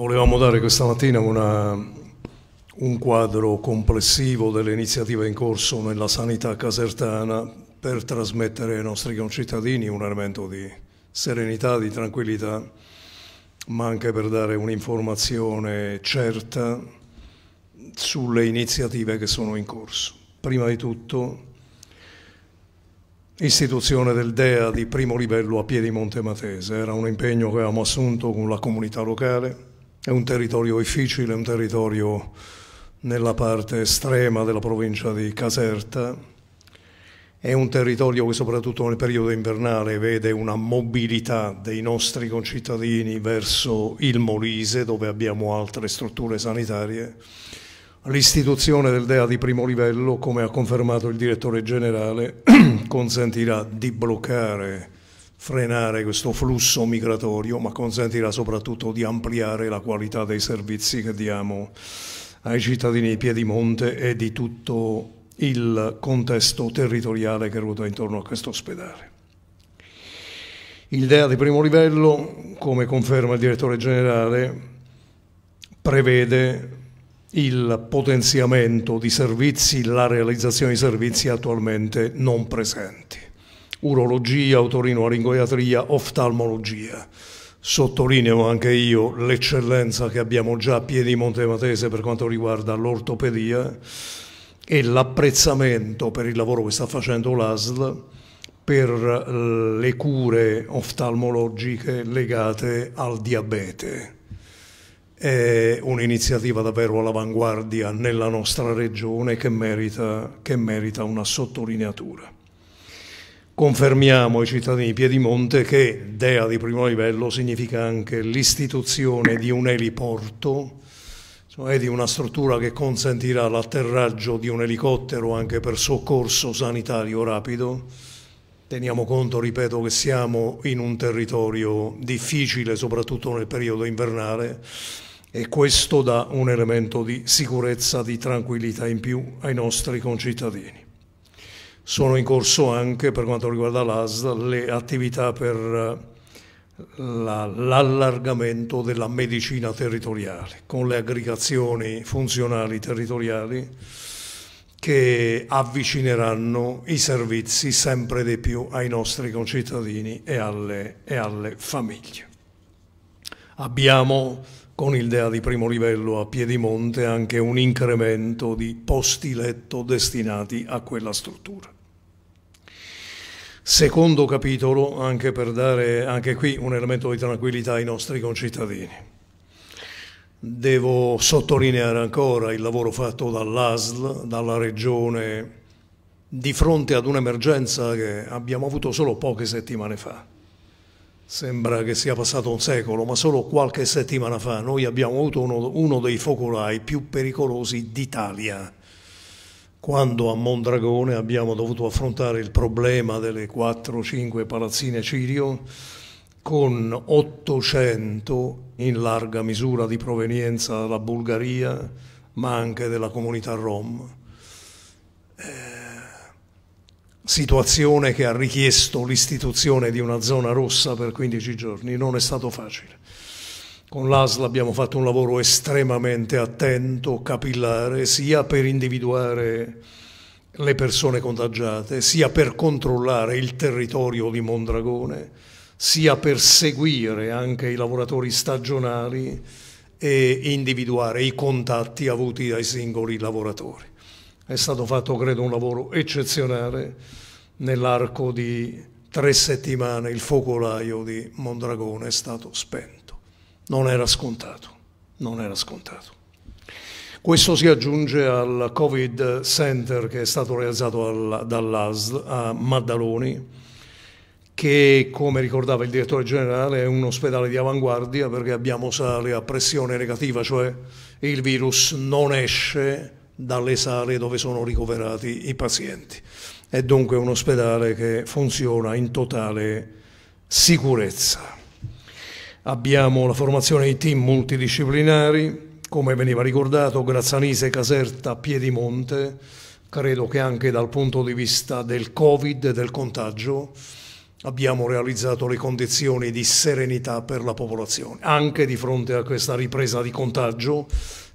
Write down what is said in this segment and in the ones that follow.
Volevamo dare questa mattina una, un quadro complessivo delle iniziative in corso nella sanità casertana per trasmettere ai nostri concittadini un elemento di serenità, di tranquillità, ma anche per dare un'informazione certa sulle iniziative che sono in corso. Prima di tutto, istituzione del DEA di primo livello a Piedimonte Matese, era un impegno che avevamo assunto con la comunità locale è un territorio difficile, è un territorio nella parte estrema della provincia di Caserta, è un territorio che soprattutto nel periodo invernale vede una mobilità dei nostri concittadini verso il Molise dove abbiamo altre strutture sanitarie. L'istituzione del DEA di primo livello, come ha confermato il direttore generale, consentirà di bloccare frenare questo flusso migratorio, ma consentirà soprattutto di ampliare la qualità dei servizi che diamo ai cittadini di Piedimonte e di tutto il contesto territoriale che ruota intorno a questo ospedale. Il DEA di primo livello, come conferma il direttore generale, prevede il potenziamento di servizi, la realizzazione di servizi attualmente non presenti urologia, otorinolaringoiatria, oftalmologia. Sottolineo anche io l'eccellenza che abbiamo già a Piedimonte Matese per quanto riguarda l'ortopedia e l'apprezzamento per il lavoro che sta facendo l'ASL per eh, le cure oftalmologiche legate al diabete. È un'iniziativa davvero all'avanguardia nella nostra regione che merita, che merita una sottolineatura. Confermiamo ai cittadini di Piedimonte che DEA di primo livello significa anche l'istituzione di un eliporto, cioè di una struttura che consentirà l'atterraggio di un elicottero anche per soccorso sanitario rapido. Teniamo conto, ripeto, che siamo in un territorio difficile, soprattutto nel periodo invernale, e questo dà un elemento di sicurezza, di tranquillità in più ai nostri concittadini. Sono in corso anche per quanto riguarda l'ASDA le attività per eh, l'allargamento della medicina territoriale con le aggregazioni funzionali territoriali che avvicineranno i servizi sempre di più ai nostri concittadini e alle, e alle famiglie. Abbiamo con il DEA di primo livello a Piedimonte anche un incremento di posti letto destinati a quella struttura secondo capitolo anche per dare anche qui un elemento di tranquillità ai nostri concittadini. Devo sottolineare ancora il lavoro fatto dall'ASL, dalla Regione, di fronte ad un'emergenza che abbiamo avuto solo poche settimane fa. Sembra che sia passato un secolo, ma solo qualche settimana fa noi abbiamo avuto uno, uno dei focolai più pericolosi d'Italia quando a Mondragone abbiamo dovuto affrontare il problema delle 4-5 palazzine Cirio con 800 in larga misura di provenienza dalla Bulgaria ma anche della comunità rom. Eh, situazione che ha richiesto l'istituzione di una zona rossa per 15 giorni, non è stato facile. Con l'ASL abbiamo fatto un lavoro estremamente attento, capillare, sia per individuare le persone contagiate, sia per controllare il territorio di Mondragone, sia per seguire anche i lavoratori stagionali e individuare i contatti avuti dai singoli lavoratori. È stato fatto, credo, un lavoro eccezionale nell'arco di tre settimane il focolaio di Mondragone è stato spento non era scontato, non era scontato. Questo si aggiunge al Covid Center che è stato realizzato dall'ASL a Maddaloni, che come ricordava il direttore generale è un ospedale di avanguardia perché abbiamo sale a pressione negativa, cioè il virus non esce dalle sale dove sono ricoverati i pazienti. È dunque un ospedale che funziona in totale sicurezza. Abbiamo la formazione di team multidisciplinari, come veniva ricordato, Grazzanise, Caserta, Piedimonte, credo che anche dal punto di vista del Covid e del contagio abbiamo realizzato le condizioni di serenità per la popolazione, anche di fronte a questa ripresa di contagio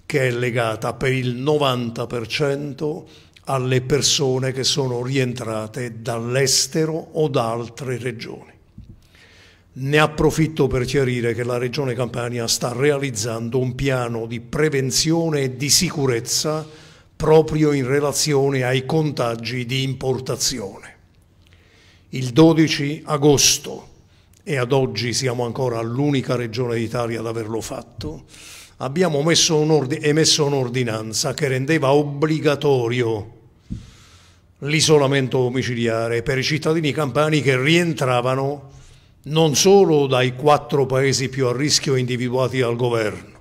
che è legata per il 90% alle persone che sono rientrate dall'estero o da altre regioni. Ne approfitto per chiarire che la Regione Campania sta realizzando un piano di prevenzione e di sicurezza proprio in relazione ai contagi di importazione. Il 12 agosto, e ad oggi siamo ancora l'unica Regione d'Italia ad averlo fatto, abbiamo emesso un'ordinanza che rendeva obbligatorio l'isolamento domiciliare per i cittadini campani che rientravano non solo dai quattro paesi più a rischio individuati dal governo,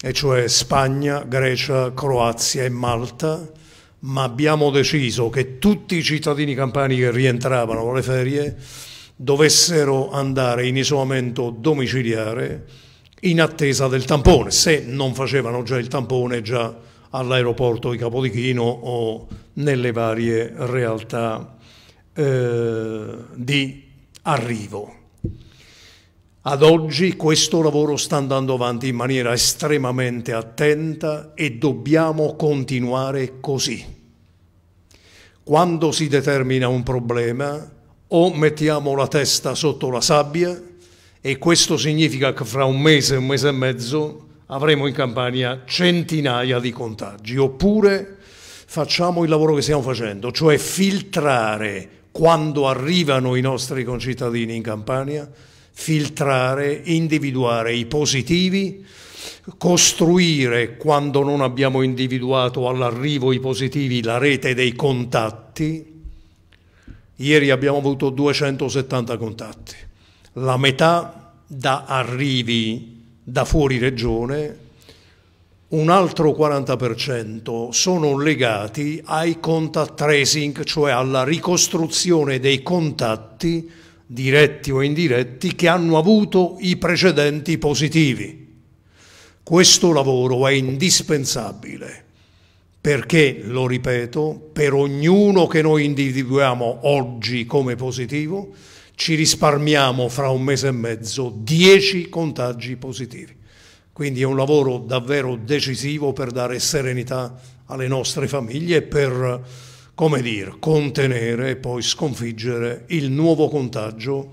e cioè Spagna, Grecia, Croazia e Malta, ma abbiamo deciso che tutti i cittadini campani che rientravano alle ferie dovessero andare in isolamento domiciliare in attesa del tampone, se non facevano già il tampone già all'aeroporto di Capodichino o nelle varie realtà eh, di arrivo. Ad oggi questo lavoro sta andando avanti in maniera estremamente attenta e dobbiamo continuare così. Quando si determina un problema o mettiamo la testa sotto la sabbia e questo significa che fra un mese, un mese e mezzo avremo in Campania centinaia di contagi oppure facciamo il lavoro che stiamo facendo, cioè filtrare quando arrivano i nostri concittadini in Campania filtrare, individuare i positivi, costruire, quando non abbiamo individuato all'arrivo i positivi, la rete dei contatti. Ieri abbiamo avuto 270 contatti, la metà da arrivi da fuori regione, un altro 40% sono legati ai contact tracing, cioè alla ricostruzione dei contatti diretti o indiretti, che hanno avuto i precedenti positivi. Questo lavoro è indispensabile perché, lo ripeto, per ognuno che noi individuiamo oggi come positivo, ci risparmiamo fra un mese e mezzo 10 contagi positivi. Quindi è un lavoro davvero decisivo per dare serenità alle nostre famiglie e per come dire, contenere e poi sconfiggere il nuovo contagio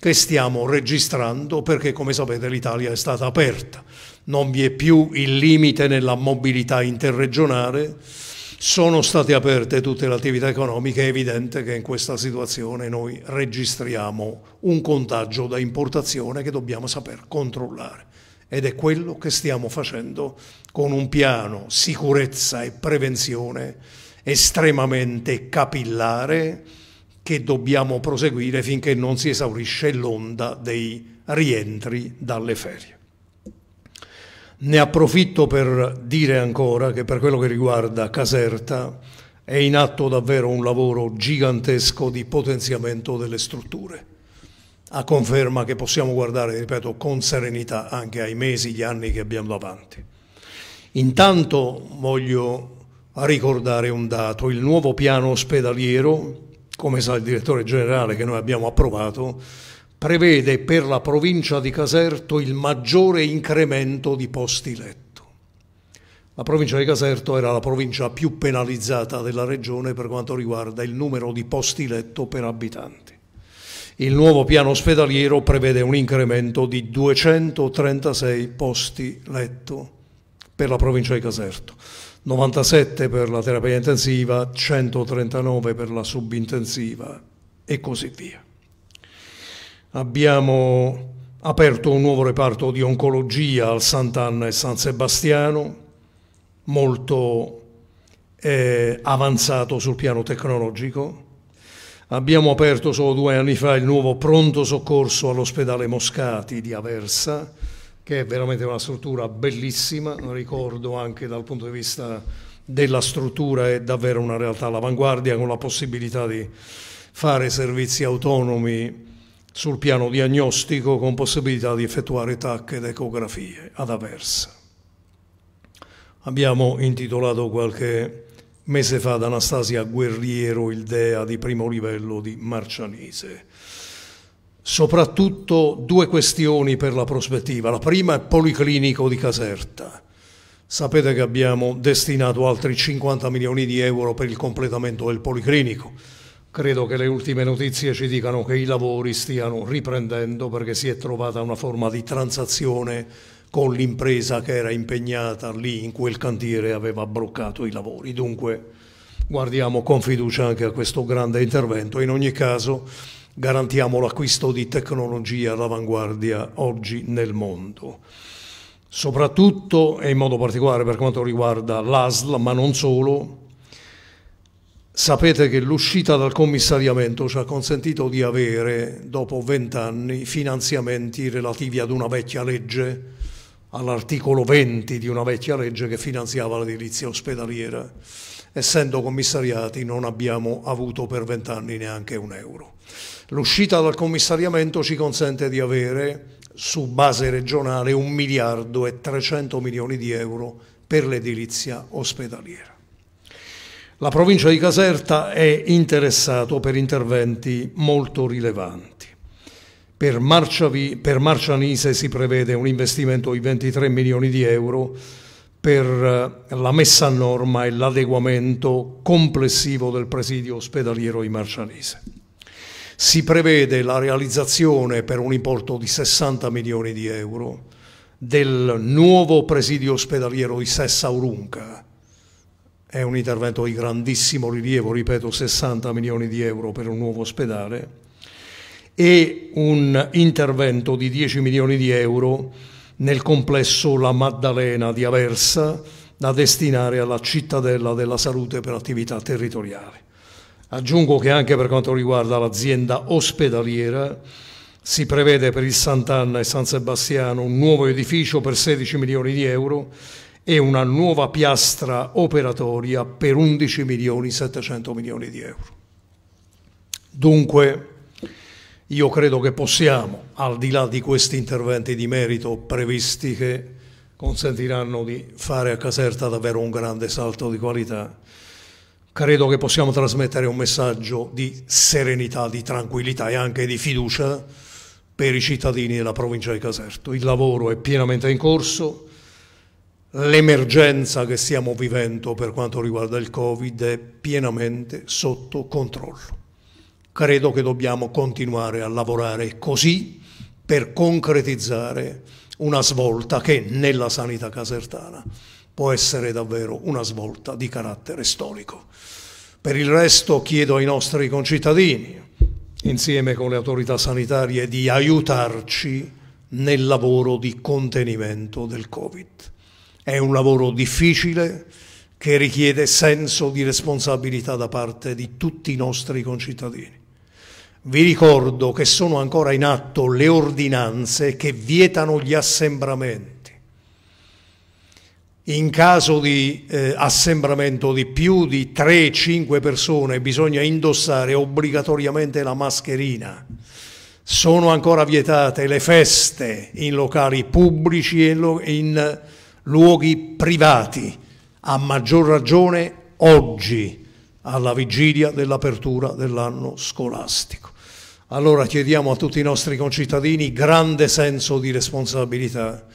che stiamo registrando perché come sapete l'Italia è stata aperta, non vi è più il limite nella mobilità interregionale, sono state aperte tutte le attività economiche, è evidente che in questa situazione noi registriamo un contagio da importazione che dobbiamo saper controllare ed è quello che stiamo facendo con un piano sicurezza e prevenzione estremamente capillare che dobbiamo proseguire finché non si esaurisce l'onda dei rientri dalle ferie. Ne approfitto per dire ancora che per quello che riguarda Caserta è in atto davvero un lavoro gigantesco di potenziamento delle strutture, a conferma che possiamo guardare, ripeto, con serenità anche ai mesi, gli anni che abbiamo davanti. Intanto voglio a ricordare un dato, il nuovo piano ospedaliero, come sa il direttore generale che noi abbiamo approvato, prevede per la provincia di Caserto il maggiore incremento di posti letto. La provincia di Caserto era la provincia più penalizzata della regione per quanto riguarda il numero di posti letto per abitanti. Il nuovo piano ospedaliero prevede un incremento di 236 posti letto per la provincia di Caserto. 97 per la terapia intensiva, 139 per la subintensiva e così via. Abbiamo aperto un nuovo reparto di oncologia al Sant'Anna e San Sebastiano, molto eh, avanzato sul piano tecnologico. Abbiamo aperto solo due anni fa il nuovo pronto soccorso all'ospedale Moscati di Aversa, che è veramente una struttura bellissima, ricordo anche dal punto di vista della struttura è davvero una realtà all'avanguardia con la possibilità di fare servizi autonomi sul piano diagnostico con possibilità di effettuare TAC ed ecografie ad Aversa. Abbiamo intitolato qualche mese fa ad Anastasia Guerriero il DEA di primo livello di Marcianese soprattutto due questioni per la prospettiva. La prima è il Policlinico di Caserta. Sapete che abbiamo destinato altri 50 milioni di euro per il completamento del Policlinico. Credo che le ultime notizie ci dicano che i lavori stiano riprendendo perché si è trovata una forma di transazione con l'impresa che era impegnata lì in quel cantiere e aveva bloccato i lavori. Dunque guardiamo con fiducia anche a questo grande intervento. In ogni caso Garantiamo l'acquisto di tecnologie all'avanguardia oggi nel mondo. Soprattutto e in modo particolare per quanto riguarda l'ASL, ma non solo, Sapete che l'uscita dal commissariamento ci ha consentito di avere, dopo vent'anni, finanziamenti relativi ad una vecchia legge, all'articolo 20 di una vecchia legge che finanziava l'edilizia ospedaliera essendo commissariati non abbiamo avuto per vent'anni neanche un euro. L'uscita dal commissariamento ci consente di avere su base regionale 1 miliardo e 300 milioni di euro per l'edilizia ospedaliera. La provincia di Caserta è interessata per interventi molto rilevanti. Per, per Marcianise si prevede un investimento di 23 milioni di euro per eh, la messa a norma e l'adeguamento complessivo del presidio ospedaliero di Marcianese. Si prevede la realizzazione per un importo di 60 milioni di euro del nuovo presidio ospedaliero di Sessa Urunca. È un intervento di grandissimo rilievo, ripeto, 60 milioni di euro per un nuovo ospedale e un intervento di 10 milioni di euro nel complesso la Maddalena di Aversa da destinare alla cittadella della salute per attività territoriale. Aggiungo che anche per quanto riguarda l'azienda ospedaliera si prevede per il Sant'Anna e San Sebastiano un nuovo edificio per 16 milioni di euro e una nuova piastra operatoria per 11 milioni 700 milioni di euro. Dunque, io credo che possiamo, al di là di questi interventi di merito previsti che consentiranno di fare a Caserta davvero un grande salto di qualità, credo che possiamo trasmettere un messaggio di serenità, di tranquillità e anche di fiducia per i cittadini della provincia di Caserta. Il lavoro è pienamente in corso, l'emergenza che stiamo vivendo per quanto riguarda il Covid è pienamente sotto controllo credo che dobbiamo continuare a lavorare così per concretizzare una svolta che nella sanità casertana può essere davvero una svolta di carattere storico. Per il resto chiedo ai nostri concittadini, insieme con le autorità sanitarie, di aiutarci nel lavoro di contenimento del Covid. È un lavoro difficile che richiede senso di responsabilità da parte di tutti i nostri concittadini. Vi ricordo che sono ancora in atto le ordinanze che vietano gli assembramenti. In caso di eh, assembramento di più di 3-5 persone bisogna indossare obbligatoriamente la mascherina. Sono ancora vietate le feste in locali pubblici e in, in luoghi privati, a maggior ragione oggi, alla vigilia dell'apertura dell'anno scolastico. Allora chiediamo a tutti i nostri concittadini grande senso di responsabilità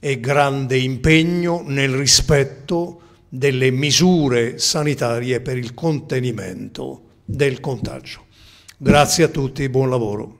e grande impegno nel rispetto delle misure sanitarie per il contenimento del contagio. Grazie a tutti, buon lavoro.